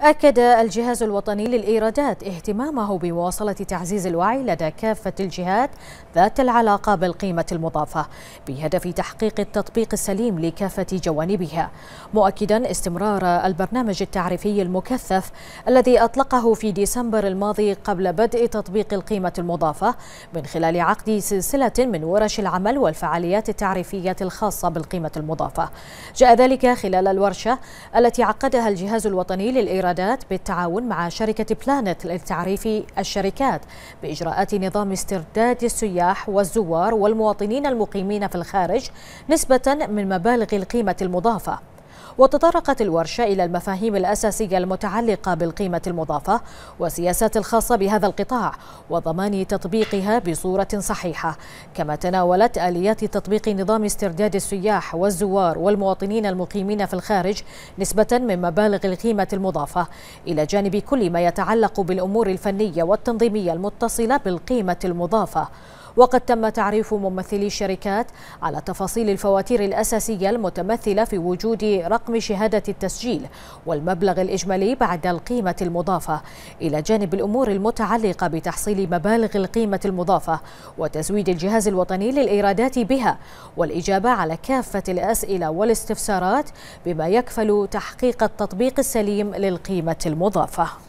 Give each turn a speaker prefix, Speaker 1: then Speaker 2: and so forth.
Speaker 1: أكد الجهاز الوطني للإيرادات اهتمامه بمواصلة تعزيز الوعي لدى كافة الجهات ذات العلاقة بالقيمة المضافة بهدف تحقيق التطبيق السليم لكافة جوانبها مؤكدا استمرار البرنامج التعريفي المكثف الذي أطلقه في ديسمبر الماضي قبل بدء تطبيق القيمة المضافة من خلال عقد سلسلة من ورش العمل والفعاليات التعريفية الخاصة بالقيمة المضافة جاء ذلك خلال الورشة التي عقدها الجهاز الوطني للإيرادات الإيرادات بالتعاون مع شركة بلانت للتعريف الشركات بإجراءات نظام استرداد السياح والزوار والمواطنين المقيمين في الخارج نسبة من مبالغ القيمة المضافة وتطرقت الورشة إلى المفاهيم الأساسية المتعلقة بالقيمة المضافة والسياسات الخاصة بهذا القطاع وضمان تطبيقها بصورة صحيحة كما تناولت آليات تطبيق نظام استرداد السياح والزوار والمواطنين المقيمين في الخارج نسبة من مبالغ القيمة المضافة إلى جانب كل ما يتعلق بالأمور الفنية والتنظيمية المتصلة بالقيمة المضافة وقد تم تعريف ممثلي الشركات على تفاصيل الفواتير الأساسية المتمثلة في وجود رقم شهادة التسجيل والمبلغ الإجمالي بعد القيمة المضافة إلى جانب الأمور المتعلقة بتحصيل مبالغ القيمة المضافة وتزويد الجهاز الوطني للإيرادات بها والإجابة على كافة الأسئلة والاستفسارات بما يكفل تحقيق التطبيق السليم للقيمة المضافة